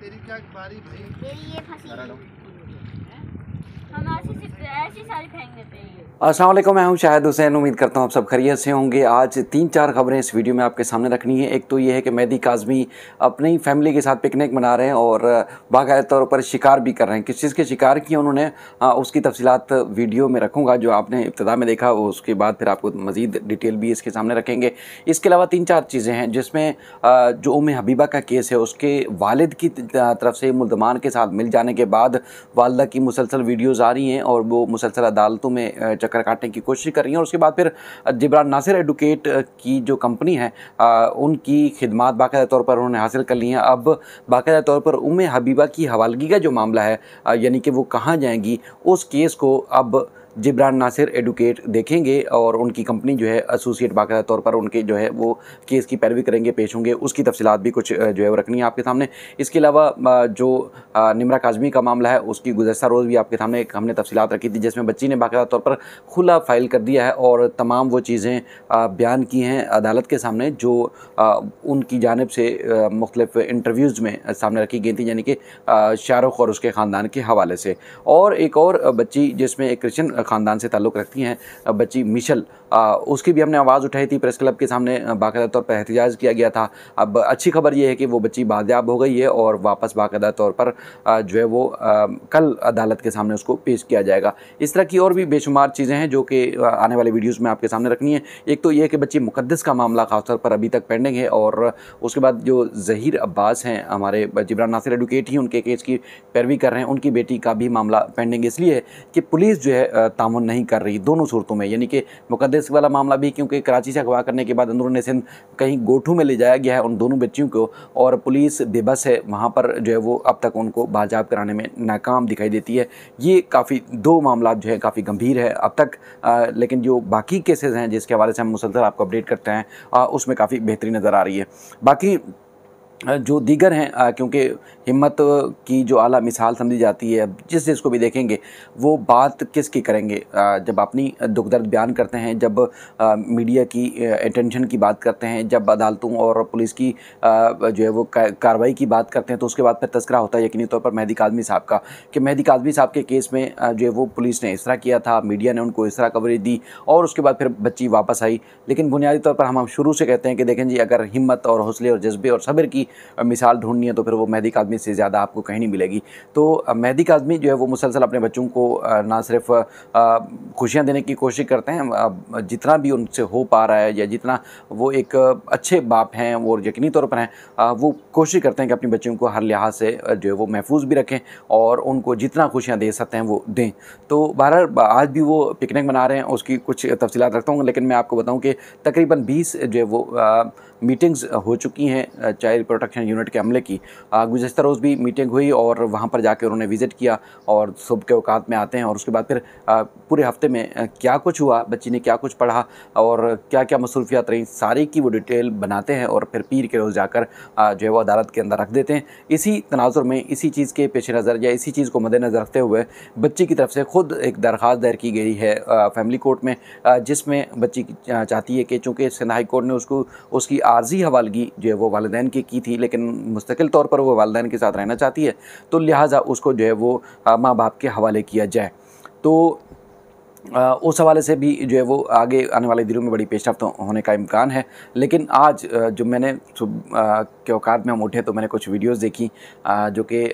तेरी क्या बारी भाई मेरी ये फंसी असलम मैं हूं शाहिद हुसैन उम्मीद करता हूं आप सब खरीय से होंगे आज तीन चार खबरें इस वीडियो में आपके सामने रखनी है एक तो ये है कि मेहदी काजमी अपनी फैमिली के साथ पिकनिक मना रहे हैं और बाकायदा तौर पर शिकार भी कर रहे हैं किस चीज़ के शिकार किए उन्होंने आ, उसकी तफसीत वीडियो में रखूँगा जो आपने इब्तदा में देखा उसके बाद फिर आपको मज़ीद डिटेल भी इसके सामने रखेंगे इसके अलावा तीन चार चीज़ें हैं जिसमें जो उम हबीबा का केस है उसके वालद की तरफ से मुलदमान के साथ मिल जाने के बाद वालदा की मुसलसल वीडियोज़ गुजारी हैं और वो मुसलसल अदालतों में चक्कर काटने की कोशिश कर रही हैं और उसके बाद फिर जबरान नासिर एडवोकेट की जो कंपनी है उनकी खिदमत बाकायदा तौर पर उन्होंने हासिल कर ली हैं अब बाकायदा तौर पर उम हबीबा की हवालगी का जो मामला है यानी कि वो कहाँ जाएंगी उस केस को अब जिब्रान नासिर एडुकेट देखेंगे और उनकी कंपनी जो है एसोसिएट बाकायदा तौर पर उनके जो है वो केस की पैरवी करेंगे पेश होंगे उसकी तफसीत भी कुछ जो है वो रखनी है आपके सामने इसके अलावा जो निमरा काजमी का मामला है उसकी गुजशत रोज़ भी आपके सामने हमने तफसीत रखी थी जिसमें बच्ची ने बाकायदा तौर पर खुला फाइल कर दिया है और तमाम वो चीज़ें बयान की हैं अदालत के सामने जो उनकी जानब से मुख्तफ इंटरव्यूज़ में सामने रखी गई थी यानी कि शाहरुख और उसके ख़ानदान के हवाले से और एक और बच्ची जिसमें एक क्रिश्चन ख़ानदान से ताल्लुक़ रखती हैं बच्ची मिशल उसकी भी हमने आवाज़ उठाई थी प्रेस क्लब के सामने बाकायदा तौर पर एहतजाज किया गया था अब अच्छी खबर यह है कि वो बच्ची बाजियाब हो गई है और वापस बाकायदा तौर पर जो है वो कल अदालत के सामने उसको पेश किया जाएगा इस तरह की और भी बेशुमार चीज़ें हैं जो कि आने वाले वीडियोज़ में आपके सामने रखनी है एक तो ये कि बच्ची मुकदस का मामला खासतौर पर अभी तक पेंडिंग है और उसके बाद जो जहीर अब्बास हैं हमारे जिबरान नासिर एडवोकेट ही उनके केस की पैरवी कर रहे हैं उनकी बेटी का भी मामला पेंडिंग इसलिए है कि पुलिस जो है तामन नहीं कर रही दोनों सूरतों में यानी कि मुकदस रिस्क वाला मामला भी क्योंकि कराची से अगवा करने के बाद अंदरून सिंध कहीं गोठू में ले जाया गया है उन दोनों बच्चियों को और पुलिस बेबस है वहाँ पर जो है वो अब तक उनको बाजाब कराने में नाकाम दिखाई देती है ये काफ़ी दो मामला जो है काफ़ी गंभीर है अब तक आ, लेकिन जो बाकी केसेज हैं जिसके हवाले से हम मुसलसल आपको अपडेट करते हैं आ, उसमें काफ़ी बेहतरी नज़र आ रही है बाकी जो दीगर हैं क्योंकि हिम्मत की जो आला मिसाल समझी जाती है अब जिस जिस को भी देखेंगे वो बात किसकी करेंगे जब अपनी दुख दर्द बयान करते हैं जब मीडिया की अटेंशन की बात करते हैं जब अदालतों और पुलिस की जो है वो कार्रवाई की बात करते हैं तो उसके बाद फिर तस्करा होता है यकीनी तौर पर मेहदी काजमी साहब का कि मेहदी काजमी साहब के केस में जो है वो पुलिस ने इस तरह किया था मीडिया ने उनको इस तरह कवरेज दी और उसके बाद फिर बच्ची वापस आई लेकिन बुनियादी तौर पर हम शुरू से कहते हैं कि देखें जी अगर हिम्मत और हौसले और जज्बे और सब्र की मिसाल ढूंढनी है तो फिर वो मेहदी आदमी से ज़्यादा आपको कहीं नहीं मिलेगी तो मेहदी आदमी जो है वो मुसलसल अपने बच्चों को ना सिर्फ खुशियाँ देने की कोशिश करते हैं जितना भी उनसे हो पा रहा है या जितना वो एक अच्छे बाप हैं वो यकीनी तौर पर हैं वो कोशिश करते हैं कि अपने बच्चों को हर लिहाज से जो है वो महफूज भी रखें और उनको जितना खुशियाँ दे सकते हैं वो दें तो बहर आज भी वो पिकनिक मना रहे हैं उसकी कुछ तफसीत रखता हूँ लेकिन मैं आपको बताऊँ कि तकरीबन बीस जो है वो मीटिंग्स हो चुकी हैं चाइल्ड प्रोटेक्शन यूनिट के अमले की गुजशतर रोज़ भी मीटिंग हुई और वहाँ पर जाकर उन्होंने विज़िट किया और सुबह के अवकात में आते हैं और उसके बाद फिर पूरे हफ्ते में क्या कुछ हुआ बच्ची ने क्या कुछ पढ़ा और क्या क्या मसरूफियात रहीं सारी की वो डिटेल बनाते हैं और फिर पीर के रोज़ जाकर जो है वो अदालत के अंदर रख देते हैं इसी तनाज़र में इसी चीज़ के पेश नज़र या इसी चीज़ को मद्देनज़र रखते हुए बच्ची की तरफ से ख़ुद एक दरख्वास्त दायर की गई है फैमिली कोर्ट में जिसमें बच्ची चाहती है कि चूँकि सिंध हाई कोर्ट ने उसको उसकी आर्जी हवालगी जो है वो वालदेन की की थी लेकिन मुस्तकिल तौर पर वो वालदेन के साथ रहना चाहती है तो लिहाजा उसको जो है वो माँ बाप के हवाले किया जाए तो आ, उस हवाले से भी जो है वो आगे आने वाले दिनों में बड़ी पेशरफ होने का इम्कान है लेकिन आज जो मैंने के औकात में हम उठे तो मैंने कुछ वीडियोस देखी जो कि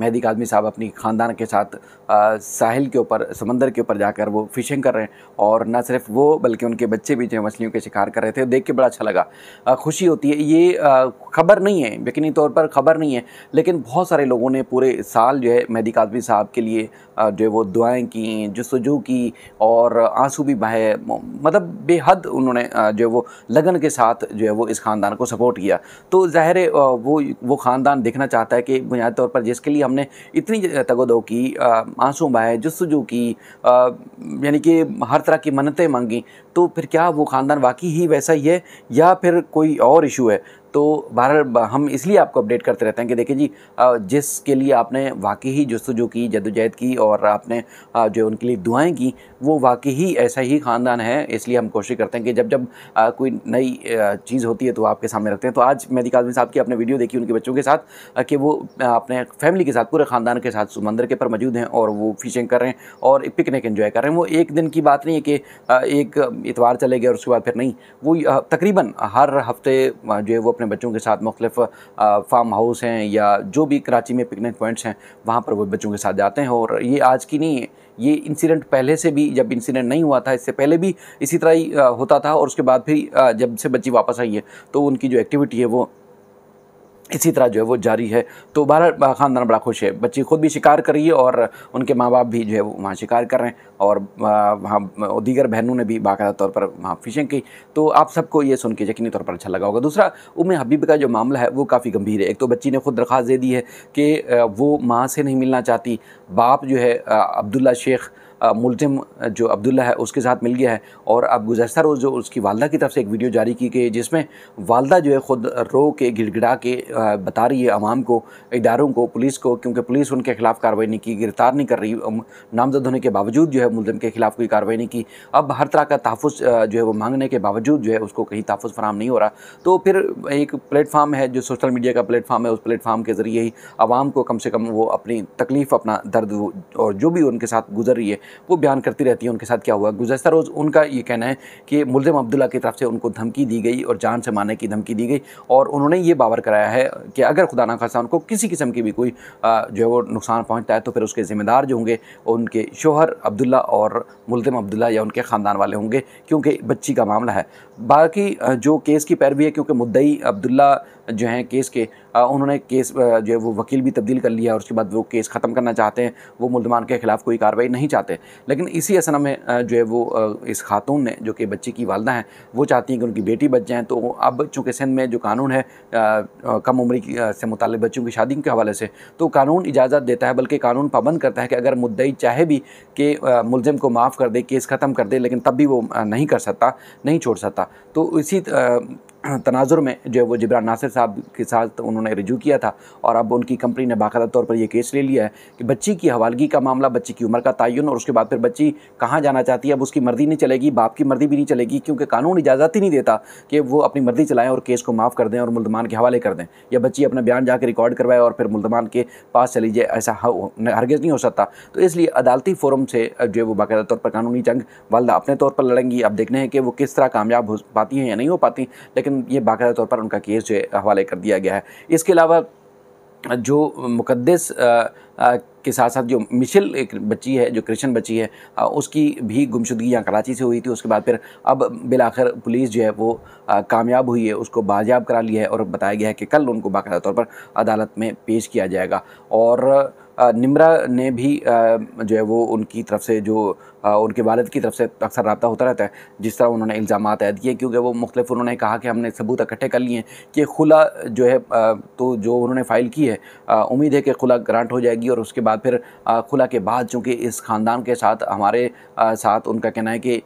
मेहदी कादमी साहब अपनी ख़ानदान के साथ आ, साहिल के ऊपर समंदर के ऊपर जाकर वो फ़िशिंग कर रहे हैं और ना सिर्फ वो बल्कि उनके बच्चे भी जो मछलियों के शिकार कर रहे थे देख के बड़ा अच्छा लगा आ, खुशी होती है ये खबर नहीं है यकीनी तौर पर खबर नहीं है लेकिन बहुत सारे लोगों ने पूरे साल जो है मेहदी कादमी साहब के लिए जो है वो दुआएँ की जस्तजू की और आंसू भी बहे मतलब बेहद उन्होंने जो है वो लगन के साथ जो है वो इस ख़ानदान को सपोर्ट किया तो ज़ाहिर वो वो ख़ानदान देखना चाहता है कि बुनियादी तौर पर जिसके लिए हमने इतनी तगोदो की आंसू बहाए जस्तजू की यानी कि हर तरह की मन्नतें मांगी तो फिर क्या वो ख़ानदान वाकई ही वैसा ही है या फिर कोई और इशू है तो बहरहाल हम इसलिए आपको अपडेट करते रहते हैं कि देखिए जी जिसके लिए आपने वाकई ही जो की जदोजहद की और आपने जो उनके लिए दुआएं की वो वाकई ही ऐसा ही ख़ानदान है इसलिए हम कोशिश करते हैं कि जब जब कोई नई चीज़ होती है तो आपके सामने रखते हैं तो आज मेदी काजमी साहब की आपने वीडियो देखी उनके बच्चों के साथ कि वो अपने फैमिली के साथ पूरे ख़ानदान के साथ समंदर के पर मौजूद हैं और वो फिशिंग कर रहे हैं और पिकनिक इन्जॉय कर रहे हैं वो एक दिन की बात नहीं है कि एक इतवार चले गए और उसके बाद फिर नहीं वो तकरीबन हर हफ्ते जो है वो अपने बच्चों के साथ मुख्तलिफ फार्म हाउस हैं या जो भी कराची में पिकनिक पॉइंट्स हैं वहाँ पर वो बच्चों के साथ जाते हैं और ये आज की नहीं है ये इंसिडेंट पहले से भी जब इंसिडेंट नहीं हुआ था इससे पहले भी इसी तरह ही होता था और उसके बाद फिर जब से बच्ची वापस आई है तो उनकी जो एक्टिविटी है वो इसी तरह जो है वो जारी है तो बहर ख़ानदान बड़ा खुश है बच्ची खुद भी शिकार कर रही है और उनके माँ बाप भी जो है वो वहाँ शिकार कर रहे हैं और वहाँ दीगर बहनों ने भी बाकायदा तौर पर वहाँ फिशिंग की तो आप सबको ये सुन के यकीनी तौर पर अच्छा लगा होगा दूसरा उम हबीब का जो मामला है वो काफ़ी गंभीर है एक तो बच्ची ने खुद दरख्वास्त दे दी है कि वो माँ से नहीं मिलना चाहती बाप जो है अब्दुल्ला शेख मुलजिम जो अब्दुल्ला है उसके साथ मिल गया है और अब गुजशत रोज़ जो उसकी वालदा की तरफ से एक वीडियो जारी की गई जिसमें वालदा जो है ख़ुद रो के गिड़गिड़ा के बता रही है आवाम को इदारों को पुलिस को क्योंकि पुलिस उनके खिलाफ कार्रवाई नहीं की गिरफ्तार नहीं कर रही नामजद होने के बावजूद जो है मुलजिम के खिलाफ कोई कार्रवाई नहीं की अब हर तरह का तहफ़ जो है वो मांगने के बावजूद जो है उसको कहीं तहफ़ फराम नहीं हो रहा तो फिर एक प्लेटफार्म है जो सोशल मीडिया का प्लेटफार्म है उस प्लेटफार्म के ज़रिए ही आवाम को कम से कम वो अपनी तकलीफ़ अपना दर्द और जो भी उनके साथ गुजर रही है वो बयान करती रहती हैं उनके साथ क्या हुआ गुजशत रोज़ उनका ये कहना है कि मुलजम अब्दुल्ला की तरफ से उनको धमकी दी गई और जान से मारने की धमकी दी गई और उन्होंने ये बावर कराया है कि अगर खुदा ना खासा उनको किसी किस्म की भी कोई जो है वो नुकसान पहुँचता है तो फिर उसके ज़िम्मेदार जो होंगे उनके शोहर अब्दुल्ला और मुलजम अब्दुल्ला या उनके ख़ानदान वाले होंगे क्योंकि बच्ची का मामला है बाकी जो केस की पैरवी है क्योंकि मुद्दई अब्दुल्ला जो हैं केस के उन्होंने केस जो है वो वकील भी तब्दील कर लिया और उसके बाद वो केस ख़त्म करना चाहते हैं वो मुलजमान के ख़िलाफ़ कोई कार्रवाई नहीं चाहते लेकिन इसी असना में जो है वो इस खातून ने जो कि बच्चे की वालदा हैं वो चाहती हैं कि उनकी बेटी बच जाएँ तो अब चूँकि सिंध में जो कानून है कम उम्र से मुतल बच्चों की शादी के हवाले से तो कानून इजाज़त देता है बल्कि कानून पाबंद करता है कि अगर मुद्दई चाहे भी कि मुलजम को माफ़ कर दे केस ख़त्म कर दे लेकिन तब भी वो नहीं कर सकता नहीं छोड़ सकता तो इसी तनाजुर में जो है वो जबरान नासिर साहब के साथ उन्होंने रिजू किया था और अब उनकी कंपनी ने बाकायदा तौर पर यह केस ले लिया है कि बच्ची की हवालगी का मामला बच्ची की उम्र का तयन और उसके बाद फिर बच्ची कहाँ जाना चाहती है अब उसकी मर्ज़ी नहीं चलेगी बाप की मर्ज़ी भी नहीं चलेगी क्योंकि कानून इजाज़त ही नहीं देता कि वो अपनी मर्ज़ी चलाएँ और केस को माफ़ कर दें और मुलमान के हवाले कर दें या बच्ची अपना बयान जाकर रिकॉर्ड करवाए और फिर मुलदमान के पास चली जाए ऐसा हरगज़ नहीं हो सकता तो इसलिए अदालती फोरम से जो है वो बाकायदा तौर पर कानूनी जंग वालदा अपने तौर पर लड़ेंगी अब देखने हैं कि वो किस तरह कामयाब हो पाती हैं या नहीं हो पाती लेकिन ये बाकायदा तौर पर उनका केस जो है हवाले कर दिया गया है इसके अलावा जो मुकदस के साथ साथ जो मिशेल एक बच्ची है जो क्रिश्चन बच्ची है आ, उसकी भी गुमशुदगी यहाँ कराची से हुई थी उसके बाद फिर अब बिलाखिर पुलिस जो है वो कामयाब हुई है उसको बाजियाब करा लिया है और बताया गया है कि कल उनको बाकायदा तौर पर अदालत में पेश किया जाएगा और निमरा ने भी जो है वो उनकी तरफ से जो उनके वालद की तरफ से अक्सर रबता होता रहता है जिस तरह उन्होंने इल्ज़ाम ऐद किए क्योंकि वो मुख्तफ उन्होंने कहा कि हमने सबूत इकट्ठे कर लिए हैं कि खुला जो है तो जो उन्होंने फ़ाइल की है उम्मीद है कि खुला ग्रांट हो जाएगी और उसके बाद फिर खुला के बाद चूँकि इस ख़ानदान के साथ हमारे साथ उनका कहना है कि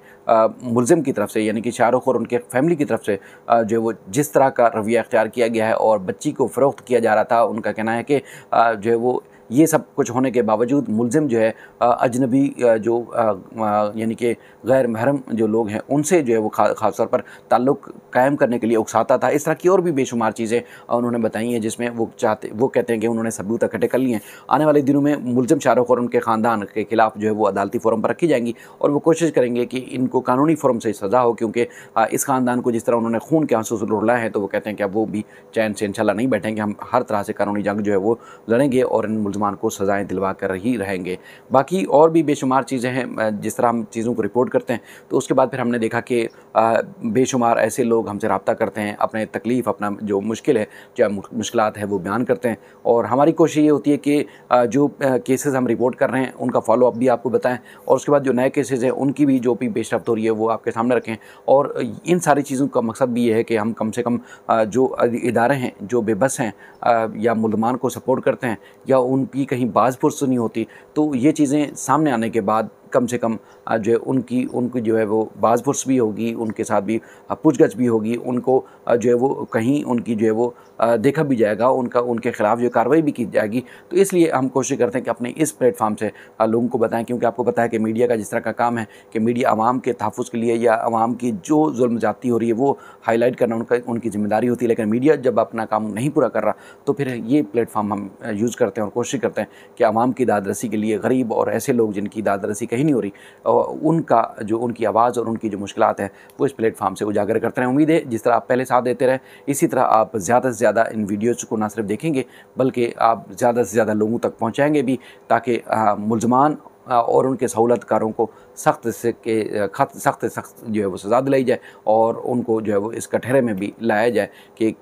मुलिम की तरफ से यानी कि शाहरुख और उनके फैमिली की तरफ से जो है वो जिस तरह का रवैया अख्तियार किया गया है और बच्ची को फ़रोख्त किया जा रहा था उनका कहना है कि जो है वो ये सब कुछ होने के बावजूद मुलजिम जो है अजनबी जो यानी कि गैर महरम जो लोग हैं उनसे जो है वो खा खास तौर पर ताल्लुक़ कायम करने के लिए उकसाता था इस तरह की और भी बेशुमार चीज़ें उन्होंने बताई हैं जिसमें वो चाहते वो कहते हैं कि उन्होंने सबूत इकट्ठे कर लिए हैं आने वाले दिनों में मुलजम शाहरुख और उनके ख़ानदान के खिलाफ जो है वो अदालती फोरम पर रखी जाएंगी और वो कोशिश करेंगे कि इनको कानूनी फोरम से सज़ा हो क्योंकि इस ख़ानदान को जिस तरह उन्होंने खून के आंसू से रुलाए हैं तो वो कहते हैं कि अब वो भी चैन से इनशाला नहीं बैठेंगे हम हर तरह से कानूनी जंग जो है वो लड़ेंगे और इन मुलजमान मुसलमान को सज़ाएँ दिलवा कर ही रहेंगे बाकी और भी बेशुमार चीज़ें हैं जिस तरह हम चीज़ों को रिपोर्ट करते हैं तो उसके बाद फिर हमने देखा कि बेशुमार ऐसे लोग हमसे रबता करते हैं अपने तकलीफ़ अपना जो मुश्किल है जो मुश्किल है वो बयान करते हैं और हमारी कोशिश ये होती है कि जो केसेस हम रिपोर्ट कर रहे हैं उनका फॉलोअप भी आपको बताएं और उसके बाद जो नए केसेस हैं उनकी भी जो भी पेशरफ्त हो रही है वो आपके सामने रखें और इन सारी चीज़ों का मकसद भी ये है कि हम कम से कम जो इदारे हैं जो बेबस हैं या मुलमान को सपोर्ट करते हैं या उनकी कहीं बाज पुरस नहीं होती तो ये चीज़ें सामने आने के बाद कम से कम जो है उनकी उनकी जो है वो बाजपुरस भी होगी उनके साथ भी पूछगछ भी होगी उनको जो है वो कहीं उनकी जो है वो देखा भी जाएगा उनका उनके ख़िलाफ़ जो कार्रवाई भी की जाएगी तो इसलिए हम कोशिश करते हैं कि अपने इस प्लेटफॉर्म से लोगों को बताएं क्योंकि आपको पता है कि मीडिया का जिस तरह का काम है कि मीडिया आवाम के तहफ़ के लिए या आवाम की जो जुल्म जाती हो रही है वो हाईलाइट करना उनका उनकी ज़िम्मेदारी होती है लेकिन मीडिया जब अपना काम नहीं पूरा कर रहा तो फिर ये प्लेटफॉर्म हम यूज़ करते हैं और कोशिश करते हैं कि आवाम की दादरसी के लिए गरीब और ऐसे लोग जिनकी दादरसी कहीं नहीं हो रही उनका जो उनकी आवाज़ और उनकी जो मुश्किल है वो इस प्लेटफॉर्म से उजागर करते रहें उम्मीद है जिस तरह आप पहले साथ देते रहे इसी तरह आप ज़्यादा से ज़्यादा इन वीडियोज़ को ना सिर्फ देखेंगे बल्कि आप ज़्यादा से ज़्यादा लोगों तक पहुँचाएँगे भी ताकि मुलजमान और उनके सहूलतकारों को सख्त से के खत सख्त सख्त जो है वो सज़ा दिलाई जाए और उनको जो है वो इस कटहरे में भी लाया जाए कि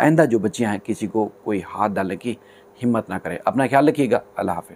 आइंदा जो बच्चियाँ हैं किसी को कोई हाथ डालने की हिम्मत ना करें अपना ख्याल रखिएगा अल्लाह हाफि